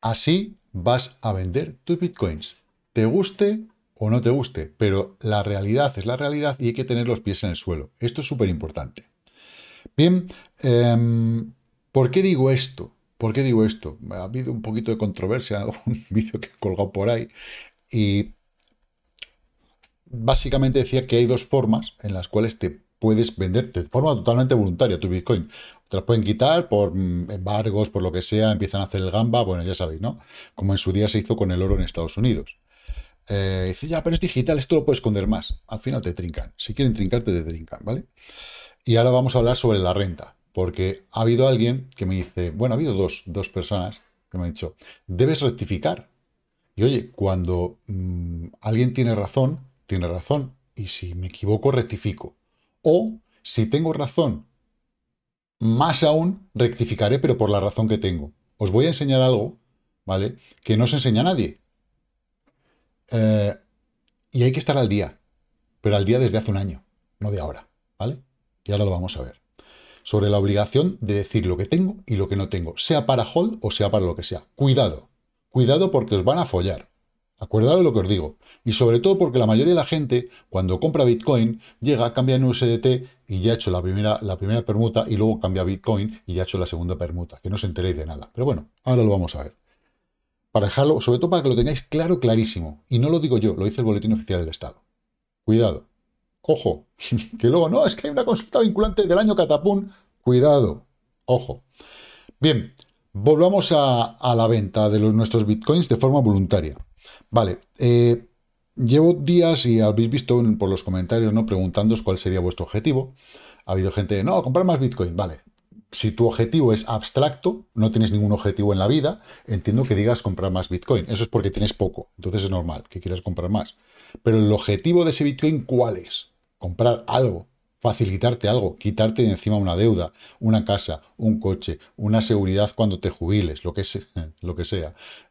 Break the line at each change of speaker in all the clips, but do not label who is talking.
Así vas a vender tus bitcoins. Te guste o no te guste, pero la realidad es la realidad y hay que tener los pies en el suelo. Esto es súper importante. Bien, em, ¿por qué digo esto? ¿Por qué digo esto? Ha habido un poquito de controversia en algún vídeo que he colgado por ahí y básicamente decía que hay dos formas en las cuales te puedes venderte de forma totalmente voluntaria tu Bitcoin. Te las pueden quitar por mm, embargos, por lo que sea, empiezan a hacer el gamba, bueno, ya sabéis, ¿no? Como en su día se hizo con el oro en Estados Unidos. Eh, dice, ya, pero es digital, esto lo puedes esconder más. Al final te trincan. Si quieren trincarte, te trincan, ¿vale? Y ahora vamos a hablar sobre la renta, porque ha habido alguien que me dice, bueno, ha habido dos, dos personas que me han dicho, debes rectificar. Y oye, cuando mm, alguien tiene razón, tiene razón, y si me equivoco, rectifico o si tengo razón, más aún rectificaré, pero por la razón que tengo. Os voy a enseñar algo, ¿vale? Que no os enseña a nadie. Eh, y hay que estar al día, pero al día desde hace un año, no de ahora, ¿vale? Y ahora lo vamos a ver. Sobre la obligación de decir lo que tengo y lo que no tengo, sea para hold o sea para lo que sea. Cuidado, cuidado porque os van a follar. Acuerdad lo que os digo. Y sobre todo porque la mayoría de la gente, cuando compra Bitcoin, llega, cambia en USDT y ya ha hecho la primera, la primera permuta y luego cambia Bitcoin y ya ha hecho la segunda permuta. Que no os enteréis de nada. Pero bueno, ahora lo vamos a ver. Para dejarlo, sobre todo para que lo tengáis claro, clarísimo. Y no lo digo yo, lo dice el Boletín Oficial del Estado. Cuidado. Ojo. que luego, no, es que hay una consulta vinculante del año Catapún. Cuidado. Ojo. Bien, volvamos a, la venta de los, nuestros Bitcoins de forma voluntaria. Vale, eh, llevo días y habéis visto por los comentarios, ¿no? cuál sería vuestro objetivo. Ha habido gente, no, comprar más Bitcoin, vale. Si tu objetivo es abstracto, no tienes ningún objetivo en la vida, entiendo que digas comprar más Bitcoin. Eso es porque tienes poco, entonces es normal que quieras comprar más. Pero el objetivo de ese Bitcoin, ¿cuál es? Comprar algo, facilitarte algo, quitarte de encima una deuda, una casa, un coche, una seguridad cuando te jubiles, lo que sea. Lo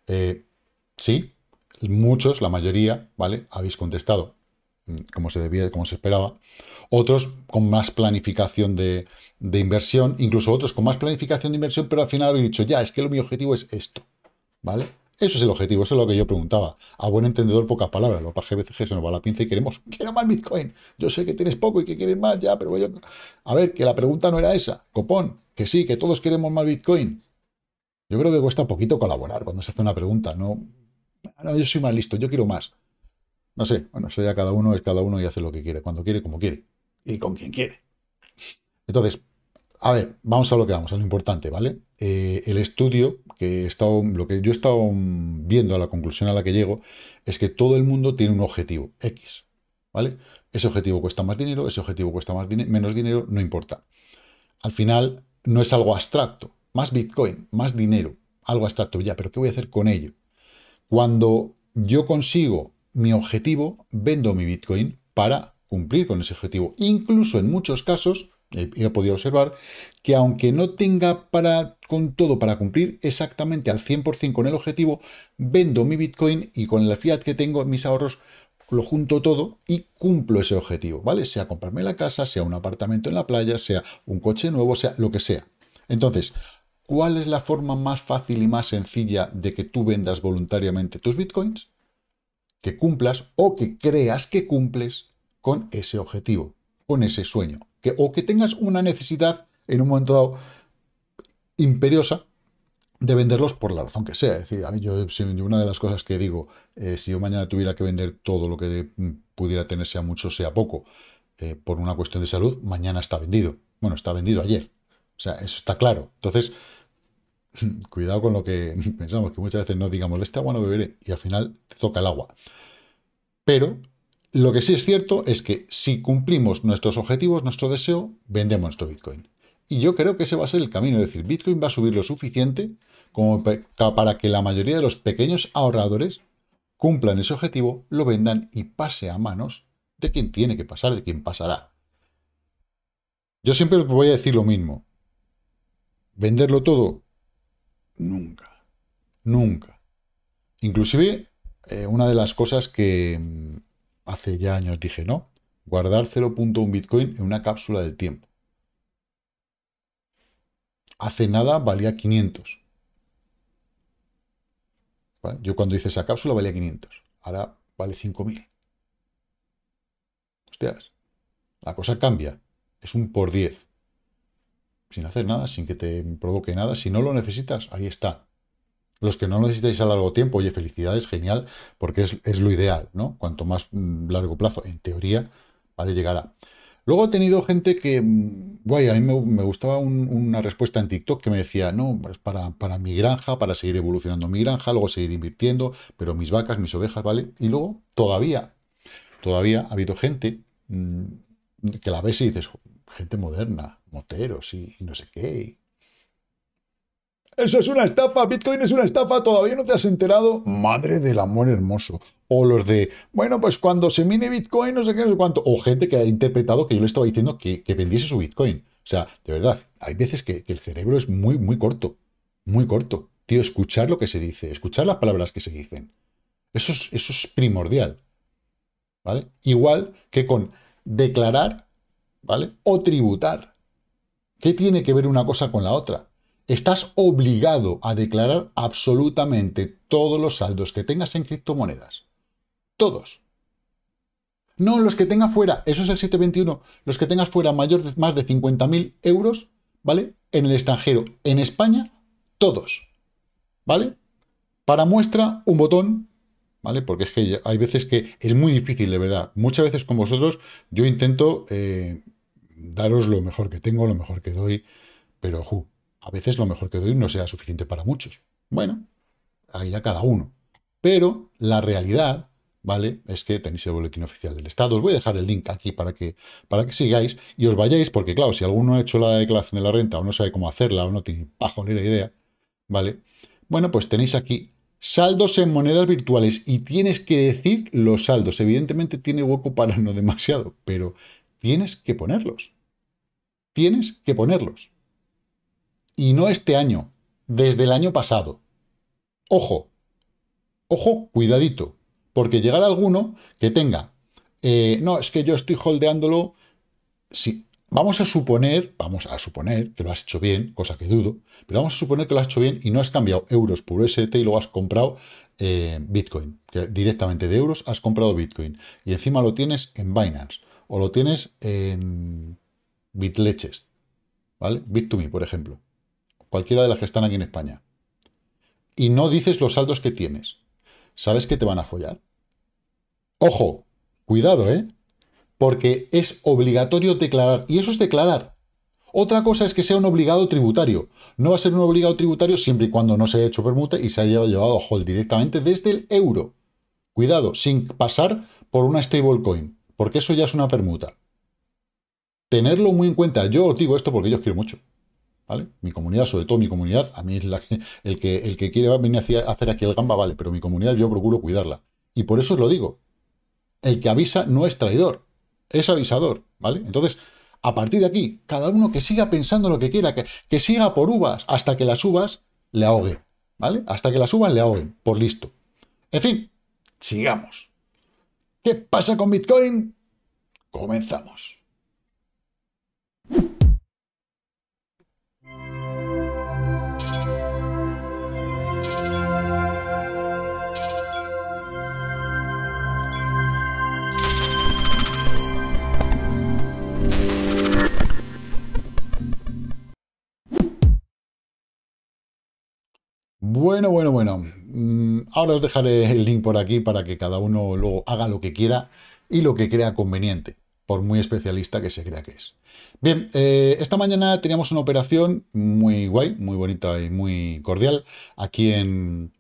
eh, ¿Sí? Muchos, la mayoría, ¿vale? Habéis contestado mm, como se debía, como se esperaba. Otros con más planificación de, inversión, incluso otros con más planificación de inversión, pero al final habéis dicho, ya, es que mi objetivo es esto, ¿vale? Eso es el objetivo, eso es lo que yo preguntaba. A buen entendedor, pocas palabras. Lo para se nos va la pinza y queremos, quiero más Bitcoin. Yo sé que tienes poco y que quieres más, ya, pero yo... A ver, que la pregunta no era esa. Copón, que sí, que todos queremos más Bitcoin. Yo creo que cuesta poquito colaborar cuando se hace una pregunta, ¿no? Ah, no, yo soy más listo, yo quiero más. No sé, bueno, soy ya cada uno es cada uno y hace lo que quiere, cuando quiere, como quiere y con quien quiere. Entonces, a ver, vamos a lo que vamos, a lo importante, ¿vale? Eh, el estudio que he estado, lo que yo he estado viendo, a la conclusión a la que llego, es que todo el mundo tiene un objetivo, X, ¿vale? Ese objetivo cuesta más dinero, ese objetivo cuesta más menos dinero, no importa. Al final, no es algo abstracto, más Bitcoin, más dinero, algo abstracto, ya, pero ¿qué voy a hacer con ello? Cuando yo consigo mi objetivo, vendo mi Bitcoin para cumplir con ese objetivo. Incluso en muchos casos, he, podido observar, que aunque no tenga para, con todo para cumplir exactamente al 100% con el objetivo, vendo mi Bitcoin y con el fiat que tengo, mis ahorros, lo junto todo y cumplo ese objetivo, ¿vale? Sea comprarme la casa, sea un apartamento en la playa, sea un coche nuevo, sea lo que sea. Entonces, ¿Cuál es la forma más fácil y más sencilla de que tú vendas voluntariamente tus bitcoins? Que cumplas o que creas que cumples con ese objetivo, con ese sueño. Que, o que tengas una necesidad en un momento dado imperiosa de venderlos por la razón que sea. Es decir, a mí yo, una de las cosas que digo, eh, si yo mañana tuviera que vender todo lo que mm, pudiera tener, sea mucho, sea poco, eh, por una cuestión de salud, mañana está vendido. Bueno, está vendido ayer. O sea, eso está claro. Entonces, Cuidado con lo que pensamos, que muchas veces no digamos, este agua no beberé, y al final te toca el agua. Pero lo que sí es cierto es que si cumplimos nuestros objetivos, nuestro deseo, vendemos nuestro Bitcoin. Y yo creo que ese va a ser el camino, es decir, Bitcoin va a subir lo suficiente como para que la mayoría de los pequeños ahorradores cumplan ese objetivo, lo vendan y pase a manos de quien tiene que pasar, de quien pasará. Yo siempre voy a decir lo mismo. Venderlo todo Nunca. Nunca. Inclusive, eh, una de las cosas que mm, hace ya años dije, ¿no? Guardar 0.1 Bitcoin en una cápsula del tiempo. Hace nada valía 500. Yo cuando hice esa cápsula valía 500. Ahora vale 5.000. Hostias. La cosa cambia. Es un por 10 sin hacer nada, sin que te provoque nada. Si no lo necesitas, ahí está. Los que no lo necesitáis a largo tiempo, oye, felicidades, genial, porque es, lo ideal, ¿no? Cuanto más mm, largo plazo, en teoría, vale, llegará. Luego he tenido gente que, mm, guay, a mí me, gustaba una respuesta en TikTok que me decía, no, es pues para, para mi granja, para seguir evolucionando mi granja, luego seguir invirtiendo, pero mis vacas, mis ovejas, ¿vale? Y luego, todavía, todavía ha habido gente mm, que la ves y dices, gente moderna, moteros y, no sé qué. Eso es una estafa, Bitcoin es una estafa, todavía no te has enterado. Madre del amor hermoso. O los de, bueno, pues cuando se mine Bitcoin, no sé qué, no sé cuánto. O gente que ha interpretado que yo le estaba diciendo que, vendiese su Bitcoin. O sea, de verdad, hay veces que, el cerebro es muy, muy corto. Muy corto. Tío, escuchar lo que se dice, escuchar las palabras que se dicen. Eso es, eso es primordial. ¿Vale? Igual que con declarar ¿vale? O tributar. ¿Qué tiene que ver una cosa con la otra? Estás obligado a declarar absolutamente todos los saldos que tengas en criptomonedas. Todos. No, los que tengas fuera, eso es el 721, los que tengas fuera mayor de, más de 50.000 euros, ¿vale? En el extranjero, en España, todos. ¿Vale? Para muestra, un botón ¿vale? Porque es que hay veces que es muy difícil, de verdad. Muchas veces con vosotros yo intento eh, daros lo mejor que tengo, lo mejor que doy, pero a veces lo mejor que doy no será suficiente para muchos. Bueno, ahí ya cada uno. Pero la realidad, ¿vale? Es que tenéis el boletín oficial del Estado. Os voy a dejar el link aquí para que, para que sigáis y os vayáis, porque claro, si alguno ha hecho la declaración de la renta o no sabe cómo hacerla o no tiene la idea, ¿vale? Bueno, pues tenéis aquí saldos en monedas virtuales y tienes que decir los saldos. Evidentemente tiene hueco para no demasiado, pero tienes que ponerlos. Tienes que ponerlos. Y no este año, desde el año pasado. Ojo, ojo, cuidadito, porque llegará alguno que tenga, eh, no, es que yo estoy holdeándolo, sí, Vamos a suponer, vamos a suponer que lo has hecho bien, cosa que dudo, pero vamos a suponer que lo has hecho bien y no has cambiado euros por UST y luego has comprado eh, Bitcoin, directamente de euros has comprado Bitcoin y encima lo tienes en Binance o lo tienes en Bitleches, ¿vale? Bit2Me, por ejemplo, cualquiera de las que están aquí en España. Y no dices los saldos que tienes. ¿Sabes que te van a follar? Ojo, cuidado, ¿eh? porque es obligatorio declarar, y eso es declarar. Otra cosa es que sea un obligado tributario. No va a ser un obligado tributario siempre y cuando no se haya hecho permuta y se haya llevado a hold directamente desde el euro. Cuidado, sin pasar por una stablecoin, porque eso ya es una permuta. Tenerlo muy en cuenta. Yo os digo esto porque yo os quiero mucho. ¿Vale? Mi comunidad, sobre todo mi comunidad, a mí es la el, que, el que quiere venir a hacer aquí el gamba, vale, pero mi comunidad yo procuro cuidarla. Y por eso os lo digo. El que avisa no es traidor es avisador, ¿vale? Entonces, a partir de aquí, cada uno que siga pensando lo que quiera, que, siga por uvas hasta que las uvas le ahoguen, ¿vale? Hasta que las uvas le ahoguen, por listo. En fin, sigamos. ¿Qué pasa con Bitcoin? Comenzamos. Bueno, bueno, bueno. Mm, ahora os dejaré el link por aquí para que cada uno luego haga lo que quiera y lo que crea conveniente, por muy especialista que se crea que es. Bien, eh, esta mañana teníamos una operación muy guay, muy bonita y muy cordial aquí en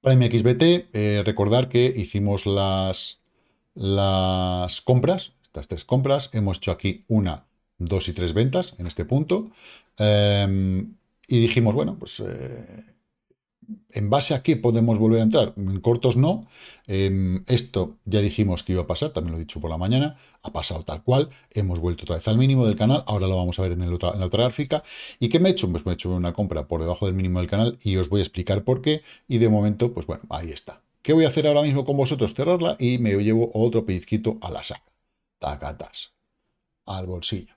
Prime XBT. Eh, recordar que hicimos las, las compras, estas tres compras. Hemos hecho aquí una, dos y tres ventas en este punto. Em, y dijimos, bueno, pues eh, ¿En base a qué podemos volver a entrar? En cortos no. Em, esto ya dijimos que iba a pasar, también lo he dicho por la mañana. Ha pasado tal cual. Hemos vuelto otra vez al mínimo del canal. Ahora lo vamos a ver en, la otra gráfica. ¿Y qué me he hecho? Pues me he hecho una compra por debajo del mínimo del canal y os voy a explicar por qué. Y de momento, pues bueno, ahí está. ¿Qué voy a hacer ahora mismo con vosotros? Cerrarla y me llevo otro pellizquito a la saca. Tacatas. Al bolsillo.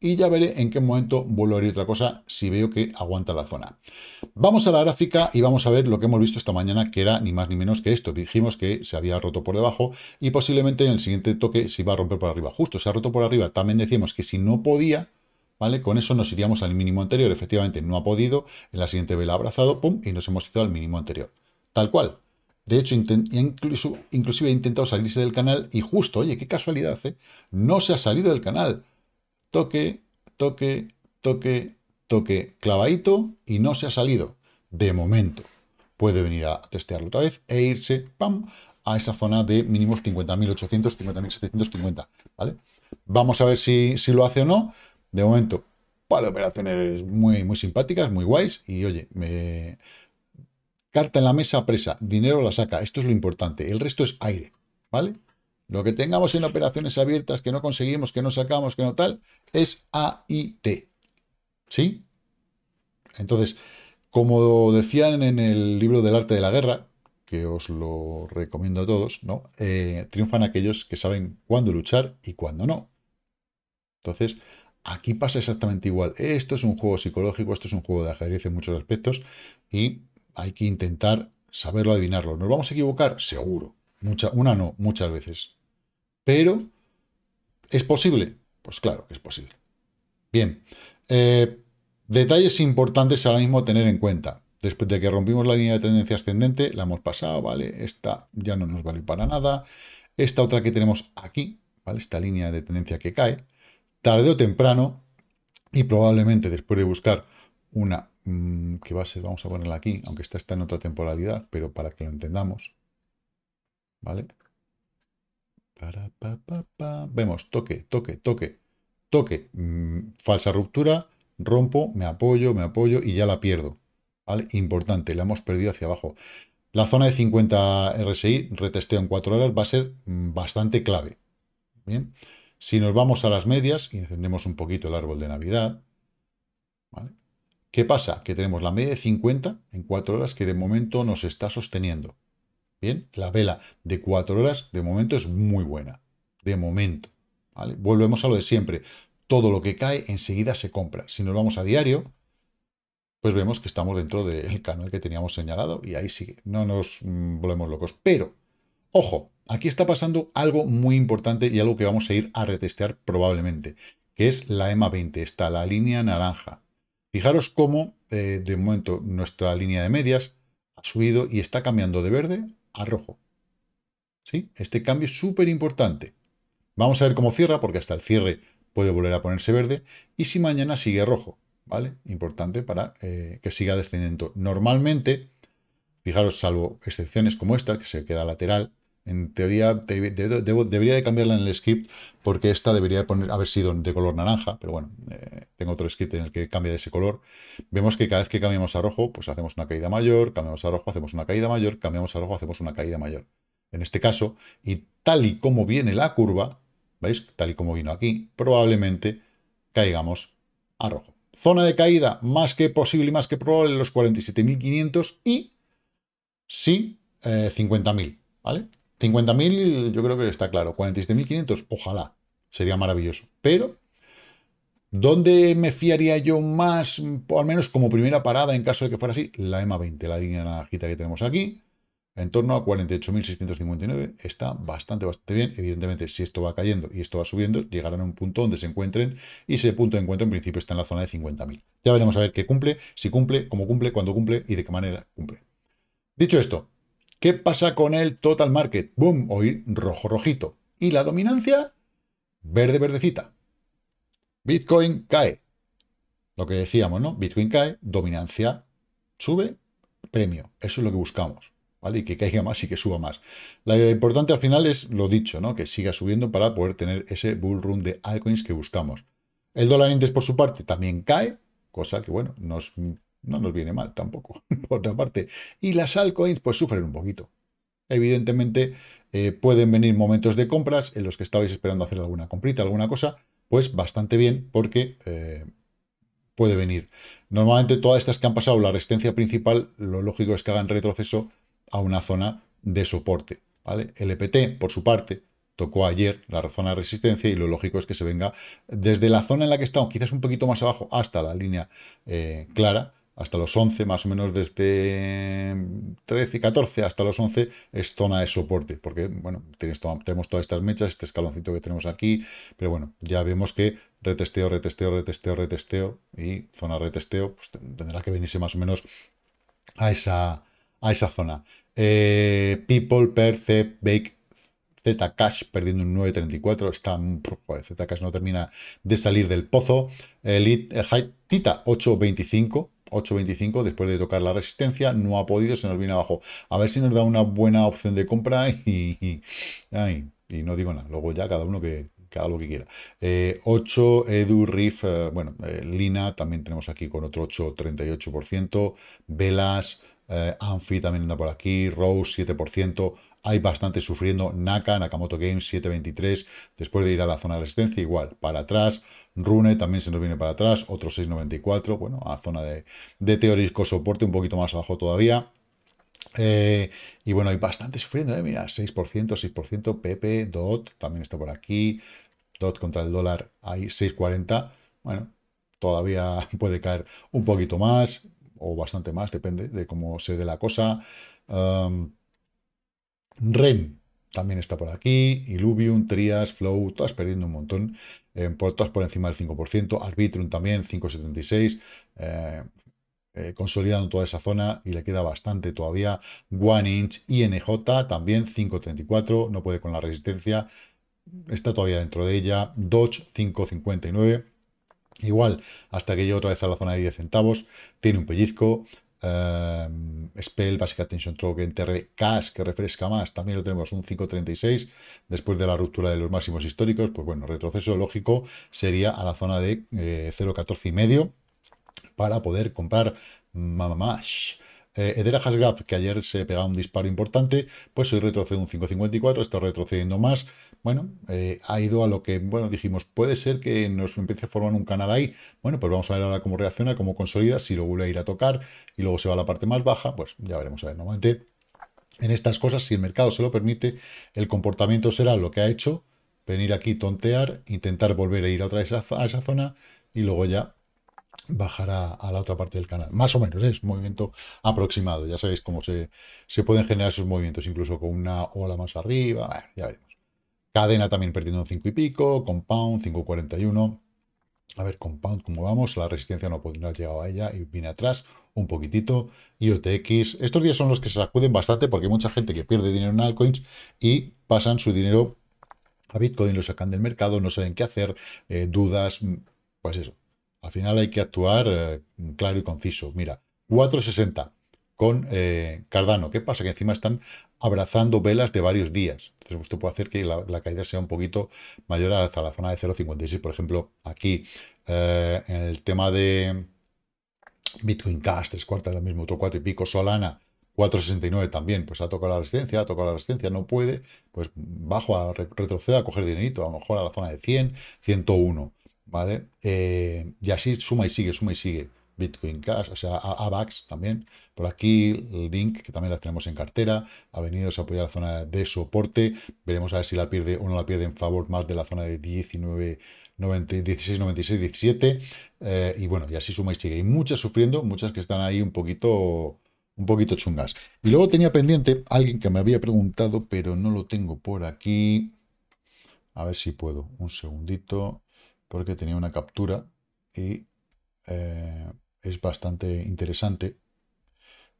Y ya veré en qué momento vuelvo a ver otra cosa si veo que aguanta la zona. Vamos a la gráfica y vamos a ver lo que hemos visto esta mañana, que era ni más ni menos que esto. Dijimos que se había roto por debajo y posiblemente en el siguiente toque se iba a romper por arriba. Justo se ha roto por arriba. También decíamos que si no podía, ¿vale? Con eso nos iríamos al mínimo anterior. Efectivamente, no ha podido. En la siguiente vela ha abrazado, pum, y nos hemos ido al mínimo anterior. Tal cual. De hecho, incluso, inclusive ha intentado salirse del canal y justo, oye, qué casualidad, ¿eh? No se ha salido del canal toque, toque, toque, toque, clavadito y no se ha salido. De momento. Puede venir a testearlo otra vez e irse, pam, a esa zona de mínimos 50.800, 50.750, ¿vale? Vamos a ver si, lo hace o no. De momento, para operaciones muy, muy simpáticas, muy guays. Y oye, me... carta en la mesa, presa, dinero la saca. Esto es lo importante. El resto es aire, ¿vale? Lo que tengamos en operaciones abiertas que no conseguimos, que no sacamos, que no tal, es A-I-T. AIT. ¿Sí? Entonces, como decían en el libro del arte de la guerra, que os lo recomiendo a todos, ¿no? Eh, triunfan aquellos que saben cuándo luchar y cuándo no. Entonces, aquí pasa exactamente igual. Esto es un juego psicológico, esto es un juego de ajedrez en muchos aspectos y hay que intentar saberlo, adivinarlo. ¿Nos vamos a equivocar? Seguro. Mucha, una no, muchas veces. Pero, ¿es posible? Pues claro que es posible. Bien, eh, detalles importantes ahora mismo a tener en cuenta. Después de que rompimos la línea de tendencia ascendente, la hemos pasado, ¿vale? Esta ya no nos vale para nada. Esta otra que tenemos aquí, ¿vale? Esta línea de tendencia que cae, tarde o temprano, y probablemente después de buscar una mm, que va a ser, vamos a ponerla aquí, aunque esta está en otra temporalidad, pero para que lo entendamos, ¿vale? Vemos, toque, toque, toque, toque. Mm, falsa ruptura, rompo, me apoyo, me apoyo y ya la pierdo. Importante, la hemos perdido hacia abajo. La zona de 50 RSI, retesteo en 4 horas, va a ser mm, bastante clave. Bien. Si nos vamos a las medias y encendemos un poquito el árbol de Navidad, ¿qué pasa? Que tenemos la media de 50 en 4 horas que de momento nos está sosteniendo. Bien, la vela de 4 horas de momento es muy buena. De momento. Volvemos a lo de siempre. Todo lo que cae enseguida se compra. Si nos vamos a diario, pues vemos que estamos dentro del canal que teníamos señalado y ahí sigue. No nos mm, volvemos locos. Pero, ojo, aquí está pasando algo muy importante y algo que vamos a ir a retestear probablemente, que es la EMA 20, está la línea naranja. Fijaros cómo, eh, de momento, nuestra línea de medias ha subido y está cambiando de verde a rojo. ¿Sí? Este cambio es súper importante. Vamos a ver cómo cierra, porque hasta el cierre puede volver a ponerse verde. Y si mañana sigue rojo, ¿vale? Importante para eh, que siga descendiendo. Normalmente, fijaros, salvo excepciones como esta, que se queda lateral, en teoría debería de cambiarla en el script porque esta debería poner, haber sido de color naranja, pero bueno, eh, tengo otro script en el que cambia de ese color. Vemos que cada vez que cambiamos a rojo, pues hacemos una caída mayor, cambiamos a rojo, hacemos una caída mayor, cambiamos a rojo, hacemos una caída mayor. En este caso, y tal y como viene la curva, ¿veis? Tal y como vino aquí, probablemente caigamos a rojo. Zona de caída más que posible y más que probable los 47.500 y sí 50.000, eh, ¿vale? 50.000 yo creo que está claro. 47.500, ojalá. Sería maravilloso. Pero, ¿dónde me fiaría yo más, al menos como primera parada en caso de que fuera así? La EMA 20, la línea naranjita que tenemos aquí. En torno a 48.659 está bastante, bastante bien. Evidentemente, si esto va cayendo y esto va subiendo, llegarán a un punto donde se encuentren y ese punto de encuentro en principio está en la zona de 50.000. Ya veremos a ver qué cumple, si cumple, cómo cumple, cuándo cumple y de qué manera cumple. Dicho esto, ¿Qué pasa con el total market? Boom, hoy rojo rojito. Y la dominancia, verde verdecita. Bitcoin cae. Lo que decíamos, ¿no? Bitcoin cae, dominancia sube, premio. Eso es lo que buscamos. ¿Vale? Y que caiga más y que suba más. Lo importante al final es lo dicho, ¿no? Que siga subiendo para poder tener ese bull run de altcoins que buscamos. El dólar index, por su parte, también cae, cosa que, bueno, nos no nos viene mal tampoco, por otra parte. Y las altcoins pues sufren un poquito. Evidentemente eh, pueden venir momentos de compras en los que estabais esperando hacer alguna comprita, alguna cosa, pues bastante bien porque eh, puede venir. Normalmente todas estas que han pasado la resistencia principal, lo lógico es que hagan retroceso a una zona de soporte. ¿vale? LPT, por su parte, tocó ayer la zona de resistencia y lo lógico es que se venga desde la zona en la que está, quizás un poquito más abajo, hasta la línea eh, clara, hasta los 11, más o menos desde 13 y 14 hasta los 11 es zona de soporte, porque bueno, tenemos todas estas mechas, este escaloncito que tenemos aquí, pero bueno, ya vemos que retesteo, retesteo, retesteo, retesteo y zona retesteo, pues tendrá que venirse más o menos a esa, a esa zona. Eh, people, per, bake, Zcash perdiendo un 9.34, está mm, Zcash no termina de salir del pozo. Elite, eh, Tita 8.25, 8.25 después de tocar la resistencia, no ha podido, se nos viene abajo. A ver si nos da una buena opción de compra y, no digo nada, luego ya cada uno que, haga lo que quiera. 8, eh, Edu, Riff, eh, bueno, eh, Lina también tenemos aquí con otro 8,38%, Velas, Anfi también anda por aquí, Rose 7%, hay bastante sufriendo Naka, Nakamoto Games 7,23, después de ir a la zona de resistencia, igual, para atrás, Rune también se nos viene para atrás, otro 6,94, bueno, a zona de, de teórico soporte, un poquito más abajo todavía. Eh, y bueno, hay bastante sufriendo, eh, mira, 6%, 6%, PP, DOT, también está por aquí, DOT contra el dólar, hay 6,40, bueno, todavía puede caer un poquito más o bastante más, depende de cómo se dé la cosa. REN, también está por aquí, Illuvium, Trias, Flow, todas perdiendo un montón, eh, todas por encima del 5%, Arbitrum también, 5,76%, eh, eh, consolidando toda esa zona y le queda bastante todavía, One Inch, INJ también, 5,34%, no puede con la resistencia, está todavía dentro de ella, Dodge, 5,59%, Igual, hasta que llegue otra vez a la zona de 10 centavos, tiene un pellizco, Ehm, Spell, Basic Attention Token, TR, Cash, que refresca más, también lo tenemos un 5.36 después de la ruptura de los máximos históricos, pues bueno, retroceso lógico sería a la zona de 0,14,5 eh, 0.14 y medio para poder comprar mamash. Eh, Edera Hasgraf, que ayer se pegaba un disparo importante, pues hoy retrocede un 5.54, está retrocediendo más. Bueno, eh, ha ido a lo que, bueno, dijimos, puede ser que nos empiece a formar un canal ahí. Bueno, pues vamos a ver ahora cómo reacciona, cómo consolida, si lo vuelve a ir a tocar y luego se va a la parte más baja, pues ya veremos a ver. Normalmente en estas cosas, si el mercado se lo permite, el comportamiento será lo que ha hecho, venir aquí, tontear, intentar volver a ir otra vez a esa zona y luego ya bajará a, la otra parte del canal. Más o menos, ¿eh? es un movimiento aproximado. Ya sabéis cómo se, se, pueden generar esos movimientos, incluso con una ola más arriba. ya veremos. Cadena también perdiendo un 5 y pico. Compound 5.41. A ver, Compound, ¿cómo vamos? La resistencia no, ha llegado a ella y viene atrás un poquitito. IOTX. Estos días son los que se acuden bastante porque hay mucha gente que pierde dinero en altcoins y pasan su dinero a Bitcoin, lo sacan del mercado, no saben qué hacer, eh, dudas, pues eso al final hay que actuar eh, claro y conciso. Mira, 460 con eh, Cardano. ¿Qué pasa? Que encima están abrazando velas de varios días. Entonces, pues, esto puede hacer que la, caída sea un poquito mayor hasta la zona de 0.56. Por ejemplo, aquí eh, en el tema de Bitcoin Cash, tres cuartas del mismo, otro cuatro y pico, Solana. 4.69 también, pues ha tocado la resistencia, ha tocado la resistencia, no puede, pues bajo, a, retroceda a coger dinerito, a lo mejor a la zona de 100, 101. ¿vale? Eh, y así suma y sigue, suma y sigue. Bitcoin Cash, o sea, AVAX también. Por aquí, el Link, que también la tenemos en cartera. Ha venido a apoyar la zona de soporte. Veremos a ver si la pierde o no la pierde en favor más de la zona de 16, 96, 17, y bueno, y así suma y sigue. hay muchas sufriendo, muchas que están ahí un poquito, un poquito chungas. Y luego tenía pendiente alguien que me había preguntado, pero no lo tengo por aquí. A ver si puedo. Un segundito porque tenía una captura y eh, es bastante interesante.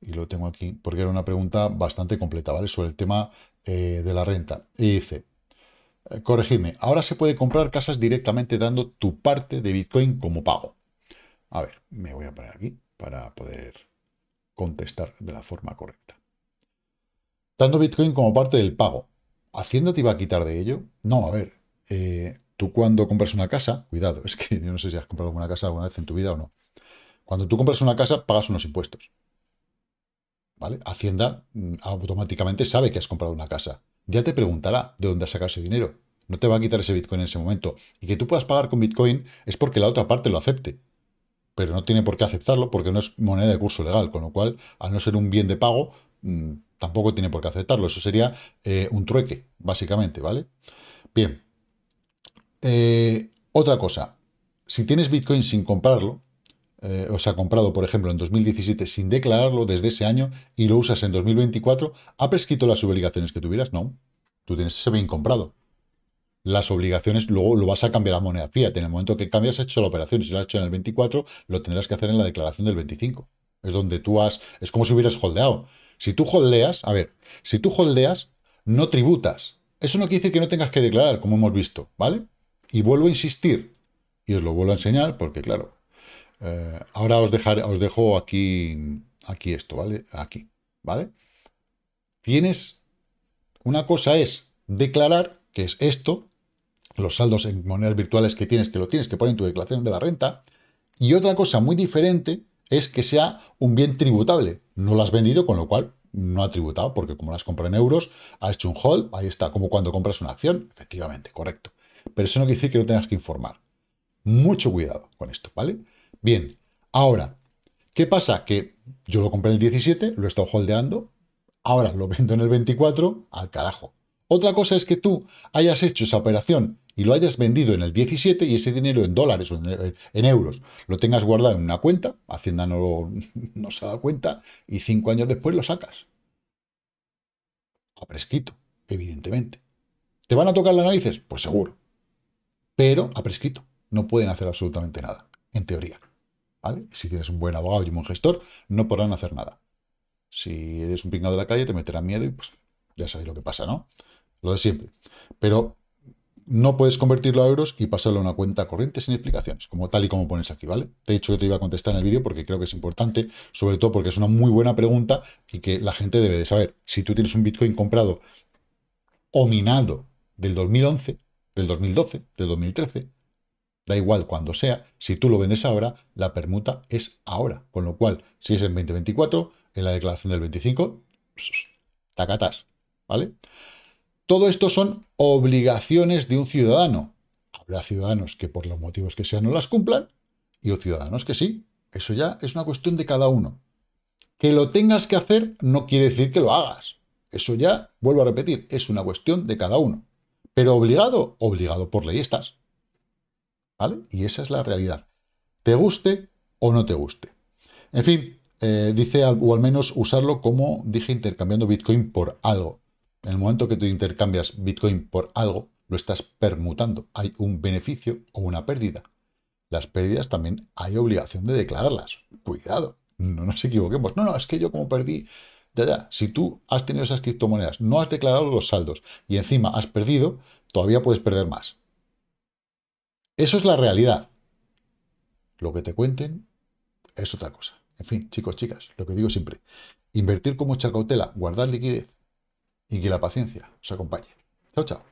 Y lo tengo aquí porque era una pregunta bastante completa, ¿vale? Sobre el tema eh, de la renta. Y dice, eh, corregidme, ahora se puede comprar casas directamente dando tu parte de Bitcoin como pago. A ver, me voy a poner aquí para poder contestar de la forma correcta. Dando Bitcoin como parte del pago, ¿Hacienda te iba a quitar de ello? No, a ver, Tú cuando compras una casa, cuidado, es que yo no sé si has comprado alguna casa alguna vez en tu vida o no. Cuando tú compras una casa, pagas unos impuestos. ¿Vale? Hacienda mm, automáticamente sabe que has comprado una casa. Ya te preguntará de dónde has ese dinero. No te va a quitar ese Bitcoin en ese momento. Y que tú puedas pagar con Bitcoin es porque la otra parte lo acepte. Pero no tiene por qué aceptarlo porque no es moneda de curso legal, con lo cual, al no ser un bien de pago, mm, tampoco tiene por qué aceptarlo. Eso sería eh, un trueque, básicamente, ¿vale? Bien, eh, otra cosa, si tienes Bitcoin sin comprarlo, eh, o sea, comprado, por ejemplo, en 2017 sin declararlo desde ese año y lo usas en 2024, ¿ha prescrito las obligaciones que tuvieras? No. Tú tienes ese bien comprado. Las obligaciones luego lo vas a cambiar a moneda fiat. En el momento que cambias, has hecho la operación. y Si lo has hecho en el 24, lo tendrás que hacer en la declaración del 25. Es donde tú has. Es como si hubieras holdeado. Si tú holdeas, a ver, si tú holdeas, no tributas. Eso no quiere decir que no tengas que declarar, como hemos visto, ¿vale? Y vuelvo a insistir, y os lo vuelvo a enseñar, porque claro, eh, ahora os, dejaré, os dejo aquí, aquí esto, ¿vale? Aquí, ¿vale? Tienes, una cosa es declarar, que es esto, los saldos en monedas virtuales que tienes, que lo tienes que poner en tu declaración de la renta, y otra cosa muy diferente es que sea un bien tributable. No lo has vendido, con lo cual no ha tributado, porque como las compras en euros, ha hecho un hold, ahí está, como cuando compras una acción, efectivamente, correcto pero eso no quiere decir que no tengas que informar. Mucho cuidado con esto, ¿vale? Bien, ahora, ¿qué pasa? Que yo lo compré en el 17, lo he estado holdeando, ahora lo vendo en el 24, al carajo. Otra cosa es que tú hayas hecho esa operación y lo hayas vendido en el 17 y ese dinero en dólares o en, euros lo tengas guardado en una cuenta, Hacienda no, no se da cuenta, y cinco años después lo sacas. Ha prescrito, evidentemente. ¿Te van a tocar las narices? Pues seguro pero ha prescrito. No pueden hacer absolutamente nada, en teoría. ¿Vale? Si tienes un buen abogado y un buen gestor, no podrán hacer nada. Si eres un pingado de la calle, te meterán miedo y pues ya sabéis lo que pasa, ¿no? Lo de siempre. Pero no puedes convertirlo a euros y pasarlo a una cuenta corriente sin explicaciones, como tal y como pones aquí, ¿vale? Te he dicho que te iba a contestar en el vídeo porque creo que es importante, sobre todo porque es una muy buena pregunta y que la gente debe de saber. Si tú tienes un Bitcoin comprado o minado del 2011, del 2012, del 2013, da igual cuando sea, si tú lo vendes ahora, la permuta es ahora. Con lo cual, si es en 2024, en la declaración del 25, tacatas, ¿vale? Todo esto son obligaciones de un ciudadano. Habrá ciudadanos que por los motivos que sean no las cumplan y ciudadanos que sí. Eso ya es una cuestión de cada uno. Que lo tengas que hacer no quiere decir que lo hagas. Eso ya, vuelvo a repetir, es una cuestión de cada uno. Pero obligado, obligado por ley estás. ¿Vale? Y esa es la realidad. Te guste o no te guste. En fin, eh, dice, o al menos usarlo como dije, intercambiando Bitcoin por algo. En el momento que tú intercambias Bitcoin por algo, lo estás permutando. Hay un beneficio o una pérdida. Las pérdidas también hay obligación de declararlas. Cuidado, no nos equivoquemos. No, no, es que yo como perdí si tú has tenido esas criptomonedas, no has declarado los saldos y encima has perdido, todavía puedes perder más. Eso es la realidad. Lo que te cuenten es otra cosa. En fin, chicos, chicas, lo que digo siempre, invertir con mucha cautela, guardar liquidez y que la paciencia os acompañe. Chao, chao.